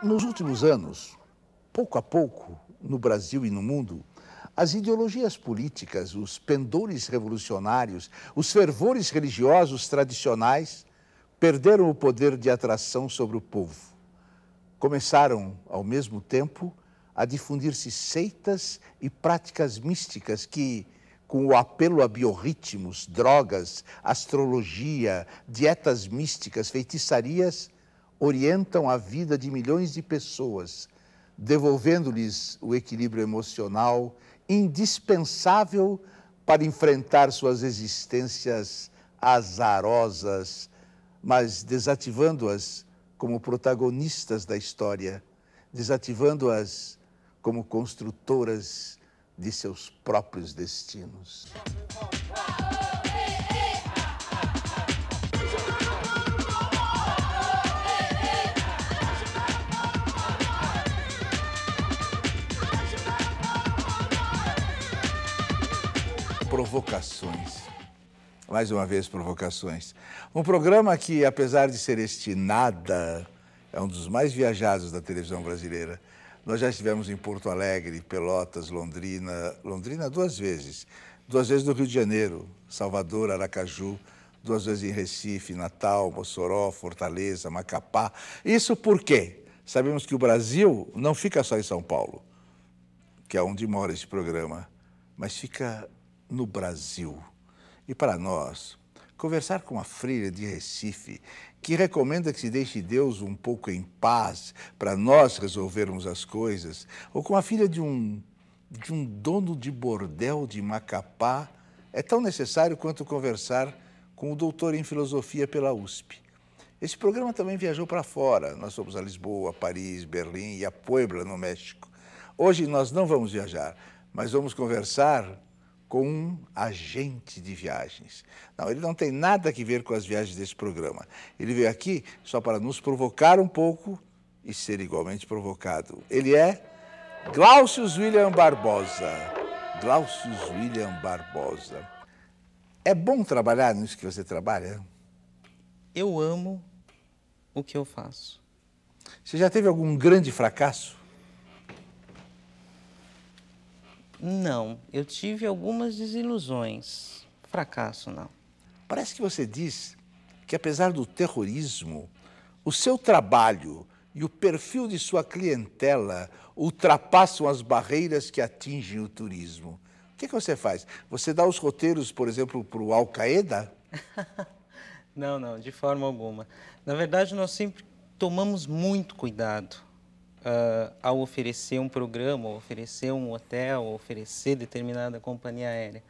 Nos últimos anos, pouco a pouco, no Brasil e no mundo, as ideologias políticas, os pendores revolucionários, os fervores religiosos tradicionais perderam o poder de atração sobre o povo. Começaram, ao mesmo tempo, a difundir-se seitas e práticas místicas que, com o apelo a biorritmos, drogas, astrologia, dietas místicas, feitiçarias, orientam a vida de milhões de pessoas, devolvendo-lhes o equilíbrio emocional indispensável para enfrentar suas existências azarosas, mas desativando-as como protagonistas da história, desativando-as como construtoras de seus próprios destinos. Provocações. Mais uma vez, Provocações. Um programa que, apesar de ser este nada, é um dos mais viajados da televisão brasileira. Nós já estivemos em Porto Alegre, Pelotas, Londrina, Londrina duas vezes. Duas vezes no Rio de Janeiro, Salvador, Aracaju, duas vezes em Recife, Natal, Mossoró, Fortaleza, Macapá. Isso por quê? Sabemos que o Brasil não fica só em São Paulo, que é onde mora esse programa, mas fica no Brasil. E para nós, conversar com a freira de Recife, que recomenda que se deixe Deus um pouco em paz para nós resolvermos as coisas, ou com a filha de um, de um dono de bordel de Macapá, é tão necessário quanto conversar com o doutor em filosofia pela USP. Esse programa também viajou para fora. Nós fomos a Lisboa, Paris, Berlim e a Puebla, no México. Hoje nós não vamos viajar, mas vamos conversar com um agente de viagens. Não, ele não tem nada que ver com as viagens desse programa. Ele veio aqui só para nos provocar um pouco e ser igualmente provocado. Ele é Glaucius William Barbosa. Glaucius William Barbosa. É bom trabalhar nisso que você trabalha? Eu amo o que eu faço. Você já teve algum grande fracasso? Não, eu tive algumas desilusões. Fracasso, não. Parece que você diz que, apesar do terrorismo, o seu trabalho e o perfil de sua clientela ultrapassam as barreiras que atingem o turismo. O que, é que você faz? Você dá os roteiros, por exemplo, para o Al-Qaeda? não, não, de forma alguma. Na verdade, nós sempre tomamos muito cuidado uh, ao oferecer um programa, oferecer um hotel, oferecer determinada companhia aérea.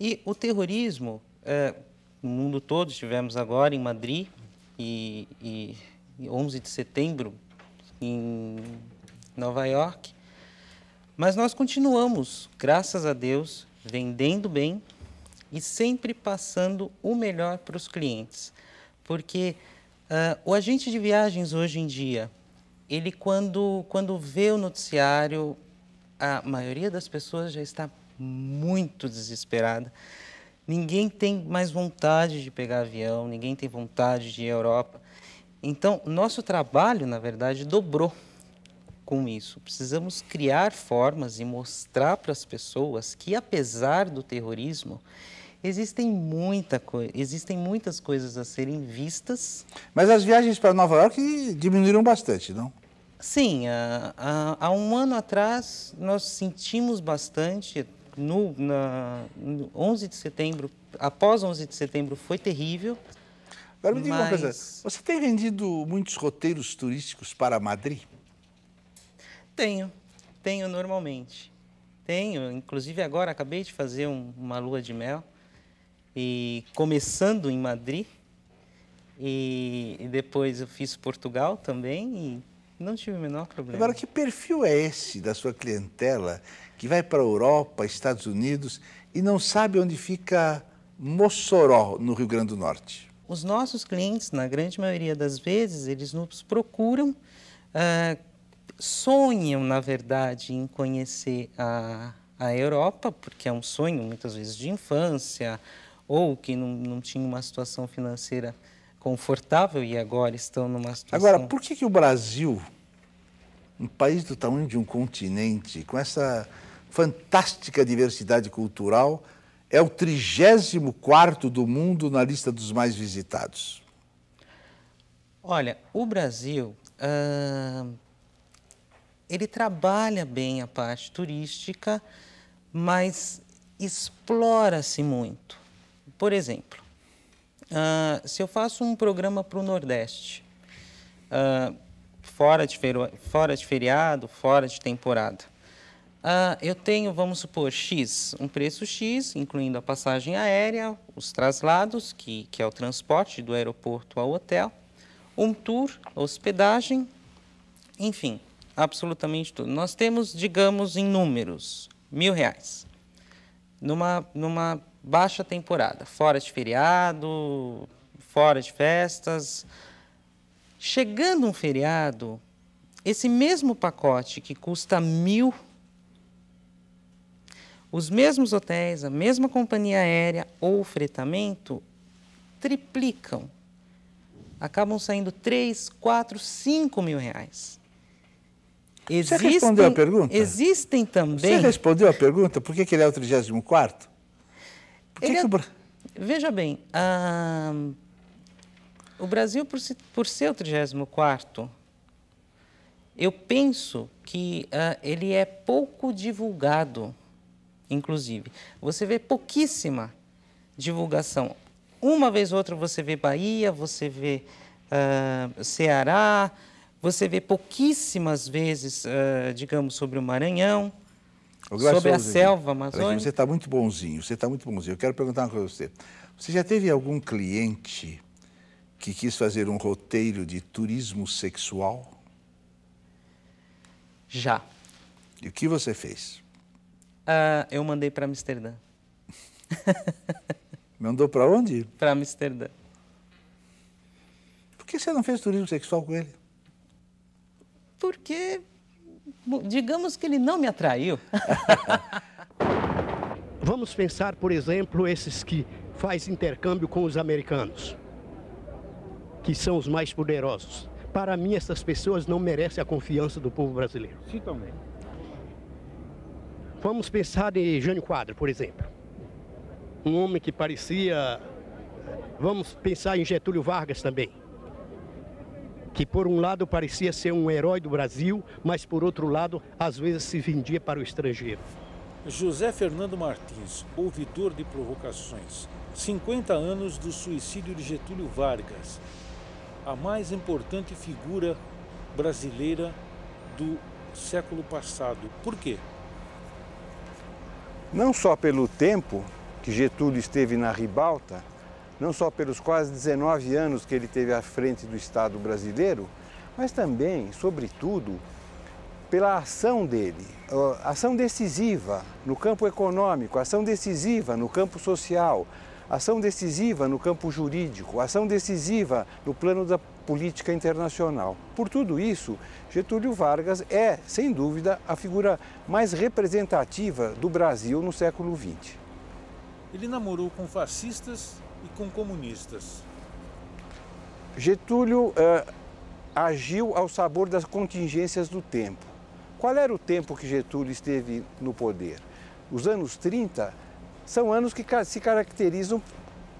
E o terrorismo, uh, no mundo todo, estivemos agora em Madrid, e, e, e 11 de setembro em Nova York, mas nós continuamos, graças a Deus, vendendo bem e sempre passando o melhor para os clientes. Porque uh, o agente de viagens hoje em dia, ele quando, quando vê o noticiário, a maioria das pessoas já está muito desesperada. Ninguém tem mais vontade de pegar avião, ninguém tem vontade de ir à Europa. Então, nosso trabalho, na verdade, dobrou com isso. Precisamos criar formas e mostrar para as pessoas que, apesar do terrorismo, Existem, muita existem muitas coisas a serem vistas. Mas as viagens para Nova York diminuíram bastante, não? Sim, há, há um ano atrás nós sentimos bastante. No, na, no 11 de setembro, após 11 de setembro, foi terrível. Agora me diga mas... uma coisa: você tem vendido muitos roteiros turísticos para Madrid? Tenho, tenho normalmente. Tenho, inclusive agora acabei de fazer um, uma lua de mel e começando em Madrid e, e depois eu fiz Portugal também e não tive o menor problema. Agora, que perfil é esse da sua clientela que vai para a Europa, Estados Unidos e não sabe onde fica Mossoró, no Rio Grande do Norte? Os nossos clientes, na grande maioria das vezes, eles nos procuram, ah, sonham, na verdade, em conhecer a, a Europa, porque é um sonho, muitas vezes, de infância, ou que não, não tinham uma situação financeira confortável e agora estão numa situação... Agora, por que, que o Brasil, um país do tamanho de um continente, com essa fantástica diversidade cultural, é o 34 do mundo na lista dos mais visitados? Olha, o Brasil, uh, ele trabalha bem a parte turística, mas explora-se muito. Por exemplo, uh, se eu faço um programa para o Nordeste, uh, fora, de fora, de feriado, fora de temporada, uh, eu tenho, vamos supor, X, um preço X, incluindo a passagem aérea, os traslados, que, que é o transporte do aeroporto ao hotel, um tour, hospedagem, enfim, absolutamente tudo. Nós temos, digamos, em números, mil reais. Numa, numa baixa temporada, fora de feriado, fora de festas. Chegando um feriado, esse mesmo pacote que custa mil, os mesmos hotéis, a mesma companhia aérea ou fretamento triplicam. Acabam saindo três, quatro, cinco mil reais. Existem, Você respondeu a pergunta? Existem também. Você respondeu a pergunta? Por que, que ele é o 34? Que é que é o... Veja bem, ah, o Brasil, por, si, por ser o 34 eu penso que ah, ele é pouco divulgado, inclusive. Você vê pouquíssima divulgação. Uma vez ou outra você vê Bahia, você vê uh, Ceará, você vê pouquíssimas vezes, uh, digamos, sobre o Maranhão sobre a selva amazônica. Você está muito bonzinho, você está muito bonzinho. Eu quero perguntar uma coisa a você. Você já teve algum cliente que quis fazer um roteiro de turismo sexual? Já. E o que você fez? Uh, eu mandei para Amsterdã. Mandou para onde? Para Amsterdã. Por que você não fez turismo sexual com ele? Porque digamos que ele não me atraiu. Vamos pensar, por exemplo, esses que faz intercâmbio com os americanos, que são os mais poderosos. Para mim, essas pessoas não merecem a confiança do povo brasileiro. Sim, também. Vamos pensar em Jânio Quadro, por exemplo. Um homem que parecia... Vamos pensar em Getúlio Vargas também que por um lado parecia ser um herói do Brasil, mas por outro lado, às vezes se vendia para o estrangeiro. José Fernando Martins, ouvidor de provocações, 50 anos do suicídio de Getúlio Vargas, a mais importante figura brasileira do século passado. Por quê? Não só pelo tempo que Getúlio esteve na ribalta, não só pelos quase 19 anos que ele teve à frente do Estado brasileiro, mas também, sobretudo, pela ação dele, ação decisiva no campo econômico, ação decisiva no campo social, ação decisiva no campo jurídico, ação decisiva no plano da política internacional. Por tudo isso, Getúlio Vargas é, sem dúvida, a figura mais representativa do Brasil no século XX. Ele namorou com fascistas e com comunistas. Getúlio uh, agiu ao sabor das contingências do tempo. Qual era o tempo que Getúlio esteve no poder? Os anos 30 são anos que se caracterizam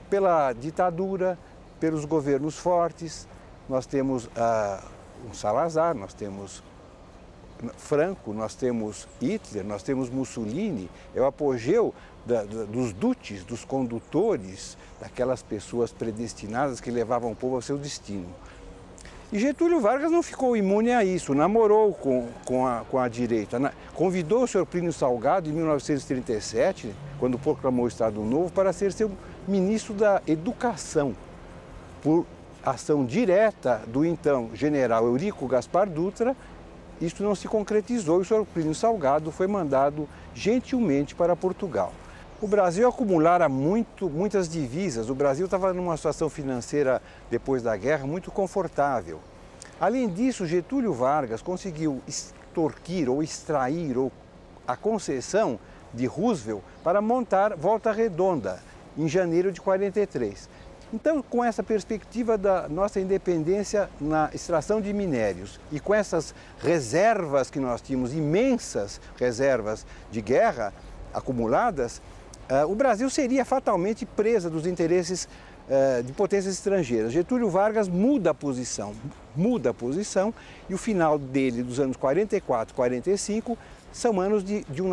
pela ditadura, pelos governos fortes. Nós temos uh, um Salazar, nós temos Franco, nós temos Hitler, nós temos Mussolini, é o apogeu da, da, dos dutes, dos condutores, daquelas pessoas predestinadas que levavam o povo ao seu destino. E Getúlio Vargas não ficou imune a isso, namorou com, com, a, com a direita. Na, né? convidou o senhor Plínio Salgado, em 1937, quando proclamou o Estado Novo, para ser seu ministro da Educação, por ação direta do então general Eurico Gaspar Dutra, isto não se concretizou e o Sr. Plínio Salgado foi mandado gentilmente para Portugal. O Brasil acumulara muito, muitas divisas. O Brasil estava numa situação financeira, depois da guerra, muito confortável. Além disso, Getúlio Vargas conseguiu extorquir ou extrair ou a concessão de Roosevelt para montar Volta Redonda em janeiro de 43. Então, com essa perspectiva da nossa independência na extração de minérios e com essas reservas que nós tínhamos, imensas reservas de guerra acumuladas, eh, o Brasil seria fatalmente presa dos interesses eh, de potências estrangeiras. Getúlio Vargas muda a posição, muda a posição, e o final dele, dos anos 44, 45, são anos de, de um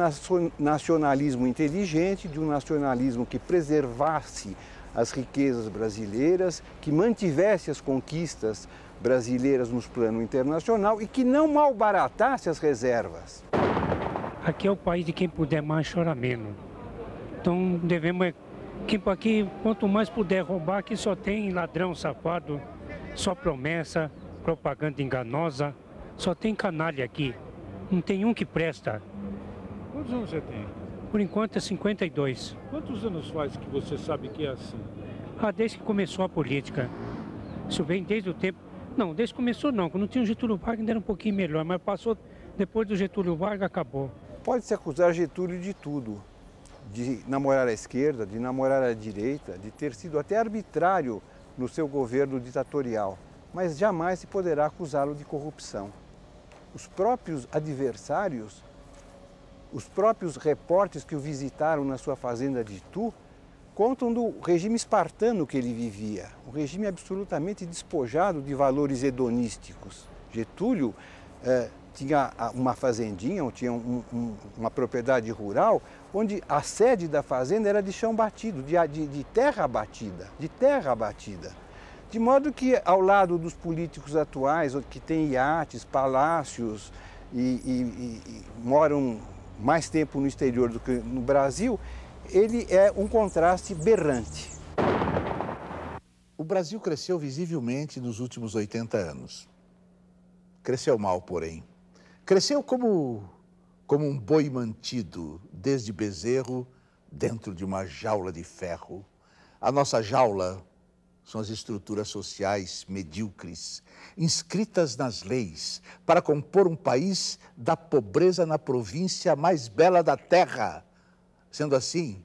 nacionalismo inteligente, de um nacionalismo que preservasse as riquezas brasileiras, que mantivesse as conquistas brasileiras no plano internacional e que não malbaratasse as reservas. Aqui é o país de quem puder mais chora menos. Então devemos é que aqui quanto mais puder roubar, que só tem ladrão safado, só promessa, propaganda enganosa, só tem canalha aqui. Não tem um que presta. Quantos anos você tem? por enquanto é 52. Quantos anos faz que você sabe que é assim? Ah, desde que começou a política. Isso vem desde o tempo. Não, desde que começou não. Quando tinha o Getúlio Vargas ainda era um pouquinho melhor, mas passou depois do Getúlio Vargas, acabou. Pode-se acusar Getúlio de tudo. De namorar a esquerda, de namorar a direita, de ter sido até arbitrário no seu governo ditatorial, mas jamais se poderá acusá-lo de corrupção. Os próprios adversários os próprios repórteres que o visitaram na sua fazenda de Itu contam do regime espartano que ele vivia, um regime absolutamente despojado de valores hedonísticos. Getúlio eh, tinha uma fazendinha, ou tinha um, um, uma propriedade rural, onde a sede da fazenda era de chão batido, de, de, de terra batida, de terra batida. De modo que, ao lado dos políticos atuais, que têm iates, palácios e, e, e, e moram mais tempo no exterior do que no Brasil, ele é um contraste berrante. O Brasil cresceu visivelmente nos últimos 80 anos. Cresceu mal, porém. Cresceu como, como um boi mantido, desde bezerro, dentro de uma jaula de ferro. A nossa jaula são as estruturas sociais medíocres, inscritas nas leis, para compor um país da pobreza na província mais bela da terra. Sendo assim,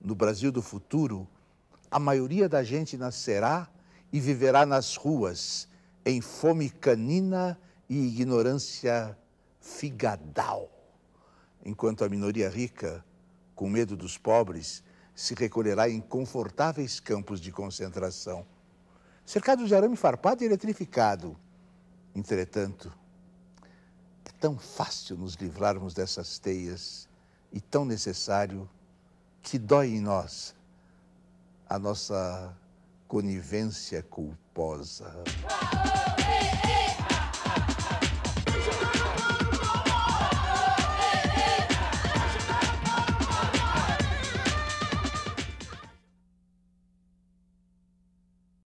no Brasil do futuro, a maioria da gente nascerá e viverá nas ruas, em fome canina e ignorância figadal. Enquanto a minoria rica, com medo dos pobres, se recolherá em confortáveis campos de concentração, cercado de arame farpado e eletrificado. Entretanto, é tão fácil nos livrarmos dessas teias e tão necessário que dói em nós a nossa conivência culposa.